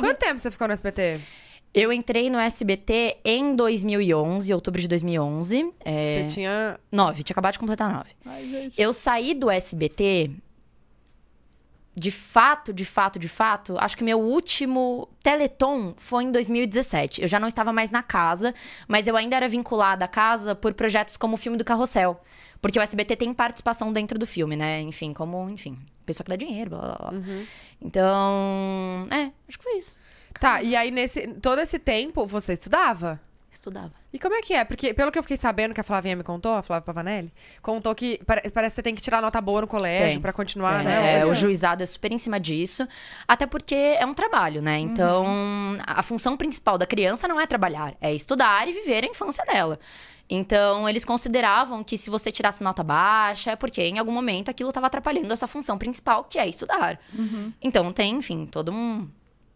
consegue. Quanto tempo você ficou no SBT? Eu entrei no SBT em 2011, outubro de 2011. É... Você tinha. Nove, tinha acabado de completar nove. Ai, eu saí do SBT de fato, de fato, de fato, acho que meu último Teleton foi em 2017. Eu já não estava mais na casa, mas eu ainda era vinculada à casa por projetos como o filme do Carrossel. Porque o SBT tem participação dentro do filme, né? Enfim, como, enfim, pessoa que dá dinheiro, blá, blá, blá. Uhum. Então, é, acho que foi isso. Tá, e aí nesse todo esse tempo você estudava? estudava. E como é que é? Porque, pelo que eu fiquei sabendo que a Flavinha me contou, a Flávia Pavanelli, contou que parece que você tem que tirar nota boa no colégio para continuar, é, né? É, é, o juizado é super em cima disso. Até porque é um trabalho, né? Então, uhum. a função principal da criança não é trabalhar, é estudar e viver a infância dela. Então, eles consideravam que se você tirasse nota baixa, é porque em algum momento aquilo estava atrapalhando a sua função principal, que é estudar. Uhum. Então, tem, enfim, todo um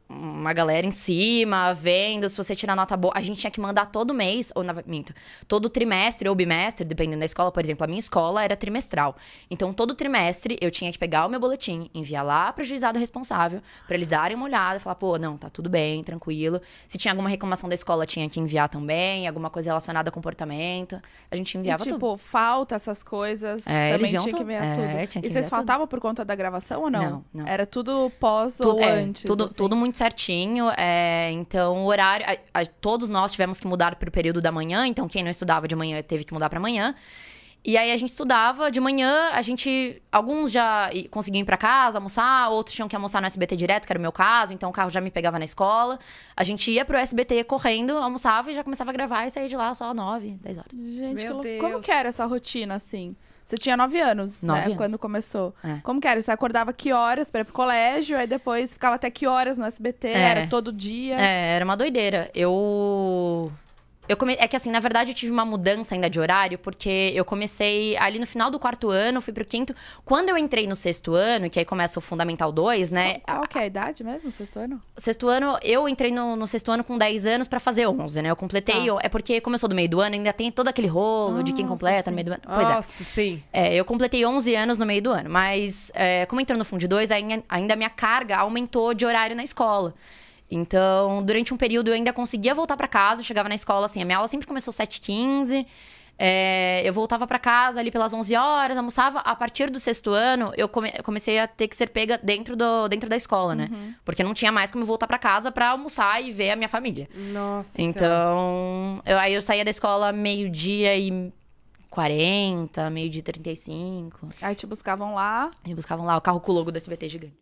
uma galera em cima, vendo se você tirar nota boa. A gente tinha que mandar todo mês, ou na, minto, todo trimestre ou bimestre, dependendo da escola. Por exemplo, a minha escola era trimestral. Então, todo trimestre eu tinha que pegar o meu boletim, enviar lá para o juizado responsável, para eles darem uma olhada, falar, pô, não, tá tudo bem, tranquilo. Se tinha alguma reclamação da escola, tinha que enviar também, alguma coisa relacionada a comportamento. A gente enviava e, tipo, tudo. Tipo, falta essas coisas, é, também tinha que enviar é, tudo. Que e vocês faltavam por conta da gravação ou não? Não, não. Era tudo pós tu, ou é, antes? Tudo, assim. tudo muito muito certinho. É, então, o horário. A, a, todos nós tivemos que mudar para o período da manhã. Então, quem não estudava de manhã teve que mudar para manhã. E aí a gente estudava de manhã, a gente. Alguns já conseguiam ir para casa almoçar, outros tinham que almoçar no SBT direto, que era o meu caso, então o carro já me pegava na escola. A gente ia pro SBT correndo, almoçava e já começava a gravar e saía de lá só às 9, 10 horas. Gente, como, como que era essa rotina assim? Você tinha nove anos, né, nove né? Anos. Quando começou. É. Como que era? Você acordava que horas para ir pro colégio, aí depois ficava até que horas no SBT? É. Era todo dia? É, era uma doideira. Eu eu come... É que assim, na verdade, eu tive uma mudança ainda de horário, porque eu comecei ali no final do quarto ano, fui pro quinto. Quando eu entrei no sexto ano, que aí começa o Fundamental 2, né? Qual, qual que é a idade mesmo, sexto ano? Sexto ano, eu entrei no, no sexto ano com 10 anos para fazer 11, né? Eu completei. Ah. É porque, como eu sou do meio do ano, ainda tem todo aquele rolo de quem completa no meio do ano. Pois é. Nossa, é. sim. É, eu completei 11 anos no meio do ano, mas é, como entrou no Fundo 2, ainda a minha carga aumentou de horário na escola. Então, durante um período eu ainda conseguia voltar para casa, chegava na escola assim, a minha aula sempre começou 7h15. Eh, é, eu voltava para casa ali pelas 11 horas, almoçava. A partir do sexto ano, eu, come comecei a ter que ser pega dentro, do, dentro da escola, né? Uhum. Porque não tinha mais como voltar para casa para almoçar e ver a minha família. Nossa. Então, eu, aí eu saía da escola meio-dia e 40, meio-dia e 35. Aí te buscavam lá. Me buscavam lá, o carro com o logo do SBT gigante.